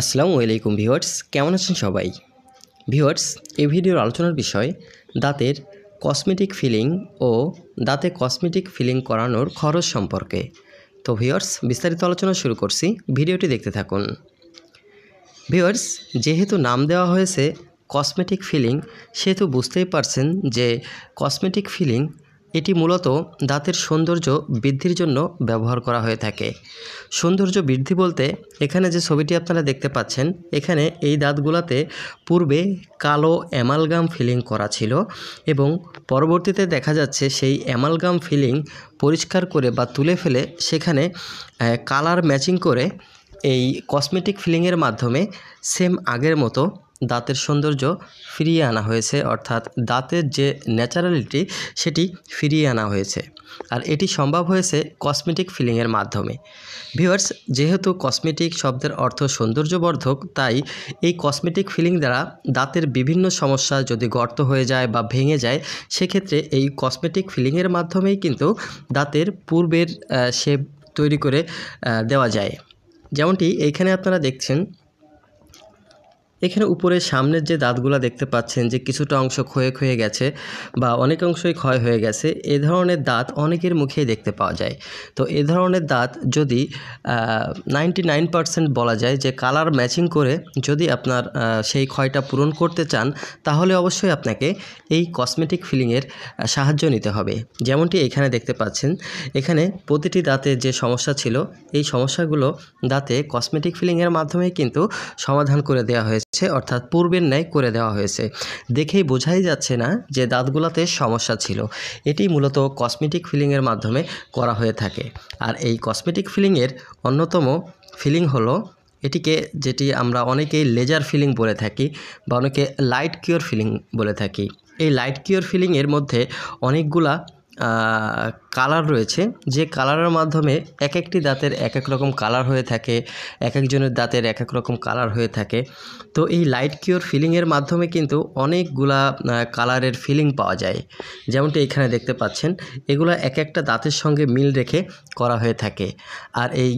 আসসালামু আলাইকুম ভিউয়ার্স কেমন আছেন সবাই ভিউয়ার্স এই ভিডিওর আলোচনার বিষয় দাঁতের কসমেটিক ফিলিং ও দাঁতে কসমেটিক ফিলিং করানোর খরচ সম্পর্কে তো ভিউয়ার্স বিস্তারিত আলোচনা শুরু করছি ভিডিওটি দেখতে থাকুন ভিউয়ার্স যেহেতু নাম দেওয়া হয়েছে কসমেটিক ফিলিং সেহেতু বুঝতেই পারছেন যে কসমেটিক ফিলিং এটি মূলত দাঁতের সৌন্দর্য বৃদ্ধির জন্য ব্যবহার করা হয়ে থাকে সৌন্দর্য বৃদ্ধি বলতে এখানে যে ছবিটি আপনারা দেখতে পাচ্ছেন এখানে এই দাঁতগুলাতে পূর্বে কালো অ্যামালগাম ফিলিং করা ছিল এবং পরবর্তীতে দেখা যাচ্ছে সেই অ্যামালগাম ফিলিং পরিষ্কার করে বা তুলে ফেলে সেখানে কালার ম্যাচিং করে এই কসমেটিক ফিলিংয়ের মাধ্যমে সেম আগের মতো দাঁতের সৌন্দর্য ফিরিয়ে আনা হয়েছে অর্থাৎ দাঁতের যে ন্যাচারালিটি সেটি ফিরিয়ে আনা হয়েছে আর এটি সম্ভব হয়েছে কসমেটিক ফিলিংয়ের মাধ্যমে ভিউয়ার্স যেহেতু কসমেটিক শব্দের অর্থ সৌন্দর্যবর্ধক তাই এই কসমেটিক ফিলিং দ্বারা দাঁতের বিভিন্ন সমস্যা যদি গর্ত হয়ে যায় বা ভেঙে যায় সেক্ষেত্রে এই কসমেটিক ফিলিংয়ের মাধ্যমেই কিন্তু দাঁতের পূর্বের শেপ তৈরি করে দেওয়া যায় যেমনটি এইখানে আপনারা দেখছেন এখানে উপরে সামনের যে দাঁতগুলো দেখতে পাচ্ছেন যে কিছুটা অংশ ক্ষয়ে ক্ষয়ে গেছে বা অনেক অংশই ক্ষয় হয়ে গেছে এ ধরনের দাঁত অনেকের মুখেই দেখতে পাওয়া যায় তো এ ধরনের দাঁত যদি নাইনটি নাইন বলা যায় যে কালার ম্যাচিং করে যদি আপনার সেই ক্ষয়টা পূরণ করতে চান তাহলে অবশ্যই আপনাকে এই কসমেটিক ফিলিংয়ের সাহায্য নিতে হবে যেমনটি এখানে দেখতে পাচ্ছেন এখানে প্রতিটি দাঁতে যে সমস্যা ছিল এই সমস্যাগুলো দাঁতে কসমেটিক ফিলিংয়ের মাধ্যমে কিন্তু সমাধান করে দেওয়া হয়েছে হয়েছে অর্থাৎ পূর্বের ন্যায় করে দেওয়া হয়েছে দেখেই বোঝাই যাচ্ছে না যে দাঁতগুলোতে সমস্যা ছিল এটি মূলত কসমেটিক ফিলিংয়ের মাধ্যমে করা হয়ে থাকে আর এই কসমেটিক ফিলিংয়ের অন্যতম ফিলিং হলো এটিকে যেটি আমরা অনেকেই লেজার ফিলিং বলে থাকি বা অনেকে লাইট কিওর ফিলিং বলে থাকি এই লাইট কিওর ফিলিংয়ের মধ্যে অনেকগুলা কালার রয়েছে যে কালারের মাধ্যমে এক একটি দাঁতের এক এক রকম কালার হয়ে থাকে এক একজনের দাঁতের এক এক রকম কালার হয়ে থাকে তো এই লাইট কিওর ফিলিংয়ের মাধ্যমে কিন্তু অনেকগুলা কালারের ফিলিং পাওয়া যায় যেমনটি এখানে দেখতে পাচ্ছেন এগুলো এক একটা দাঁতের সঙ্গে মিল রেখে করা হয়ে থাকে আর এই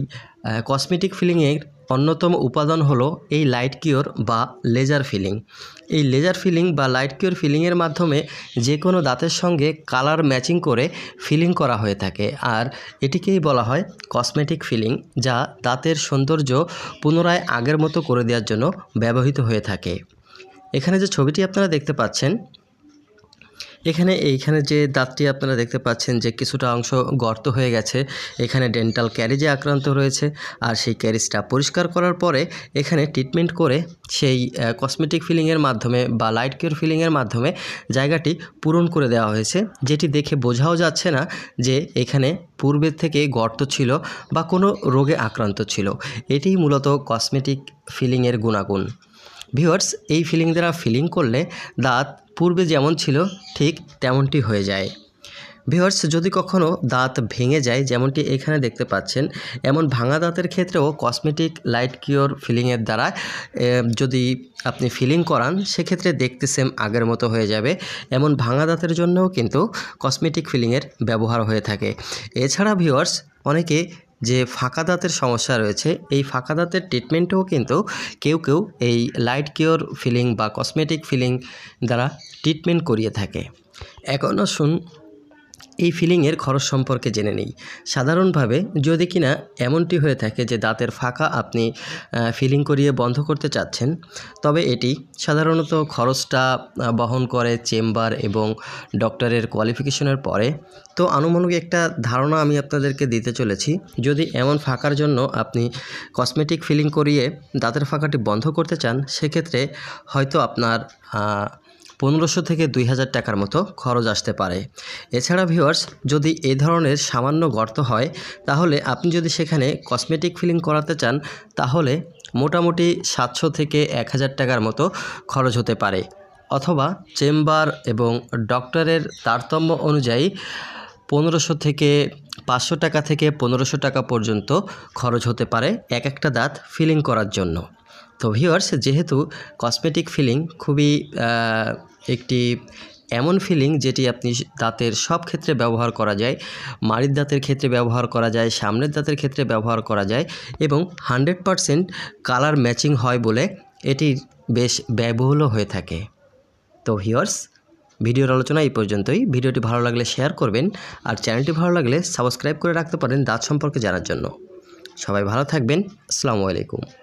কসমেটিক ফিলিংয়ের অন্যতম উপাদান হলো এই লাইট কিওর বা লেজার ফিলিং এই লেজার ফিলিং বা লাইট কিওর ফিলিংয়ের মাধ্যমে যে কোনো দাঁতের সঙ্গে কালার ম্যাচিং করে ফিলিং করা হয়ে থাকে আর এটিকেই বলা হয় কসমেটিক ফিলিং যা দাঁতের সৌন্দর্য পুনরায় আগের মতো করে দেওয়ার জন্য ব্যবহৃত হয়ে থাকে এখানে যে ছবিটি আপনারা দেখতে পাচ্ছেন এখানে এইখানে যে দাঁতটি আপনারা দেখতে পাচ্ছেন যে কিছুটা অংশ গর্ত হয়ে গেছে এখানে ডেন্টাল ক্যারিজে আক্রান্ত রয়েছে আর সেই ক্যারিজটা পরিষ্কার করার পরে এখানে ট্রিটমেন্ট করে সেই কসমেটিক ফিলিংয়ের মাধ্যমে বা লাইট কেয়ার ফিলিংয়ের মাধ্যমে জায়গাটি পূরণ করে দেওয়া হয়েছে যেটি দেখে বোঝাও যাচ্ছে না যে এখানে পূর্বের থেকে গর্ত ছিল বা কোনো রোগে আক্রান্ত ছিল এটি মূলত কসমেটিক ফিলিংয়ের গুণাগুণ ভিওয়ার্স এই ফিলিং দ্বারা ফিলিং করলে দাঁত পূর্বে যেমন ছিল ঠিক তেমনটি হয়ে যায় ভিওয়ার্স যদি কখনও দাঁত ভেঙে যায় যেমনটি এখানে দেখতে পাচ্ছেন এমন ভাঙা দাঁতের ক্ষেত্রেও কসমেটিক লাইট কিওর ফিলিংয়ের দ্বারা যদি আপনি ফিলিং করান সেক্ষেত্রে দেখতে সেম আগের মতো হয়ে যাবে এমন ভাঙা দাঁতের জন্যও কিন্তু কসমেটিক ফিলিংয়ের ব্যবহার হয়ে থাকে এছাড়া ভিওয়ার্স অনেকে যে ফাঁকা দাঁতের সমস্যা রয়েছে এই ফাঁকা দাঁতের ট্রিটমেন্টেও কিন্তু কেউ কেউ এই লাইট কিওর ফিলিং বা কসমেটিক ফিলিং দ্বারা ট্রিটমেন্ট করিয়ে থাকে এখনও শুন এই ফিলিংয়ের খরচ সম্পর্কে জেনে নিই সাধারণভাবে যদি কিনা এমনটি হয়ে থাকে যে দাঁতের ফাঁকা আপনি ফিলিং করিয়ে বন্ধ করতে চাচ্ছেন তবে এটি সাধারণত খরচটা বহন করে চেম্বার এবং ডক্টরের কোয়ালিফিকেশনের পরে তো আনুমানিক একটা ধারণা আমি আপনাদেরকে দিতে চলেছি যদি এমন ফাঁকার জন্য আপনি কসমেটিক ফিলিং করিয়ে দাঁতের ফাঁকাটি বন্ধ করতে চান সেক্ষেত্রে হয়তো আপনার পনেরোশো থেকে দুই হাজার টাকার মতো খরচ আসতে পারে এছাড়া ভিউয়ার্স যদি এ ধরনের সামান্য গর্ত হয় তাহলে আপনি যদি সেখানে কসমেটিক ফিলিং করাতে চান তাহলে মোটামুটি সাতশো থেকে এক হাজার টাকার মতো খরচ হতে পারে অথবা চেম্বার এবং ডক্টরের তারতম্য অনুযায়ী পনেরোশো থেকে পাঁচশো টাকা থেকে পনেরোশো টাকা পর্যন্ত খরচ হতে পারে এক একটা দাঁত ফিলিং করার জন্য তো ভিওর্স যেহেতু কসমেটিক ফিলিং খুবই একটি এমন ফিলিং যেটি আপনি দাঁতের সব ক্ষেত্রে ব্যবহার করা যায় মাড়ির দাঁতের ক্ষেত্রে ব্যবহার করা যায় সামনের দাঁতের ক্ষেত্রে ব্যবহার করা যায় এবং হানড্রেড পারসেন্ট কালার ম্যাচিং হয় বলে এটি বেশ ব্যয়বহুলও হয়ে থাকে তো ভিওর্স ভিডিওর আলোচনা এই পর্যন্তই ভিডিওটি ভালো লাগলে শেয়ার করবেন আর চ্যানেলটি ভালো লাগলে সাবস্ক্রাইব করে রাখতে পারেন দাঁত সম্পর্কে জানার জন্য সবাই ভালো থাকবেন আসসালামু আলাইকুম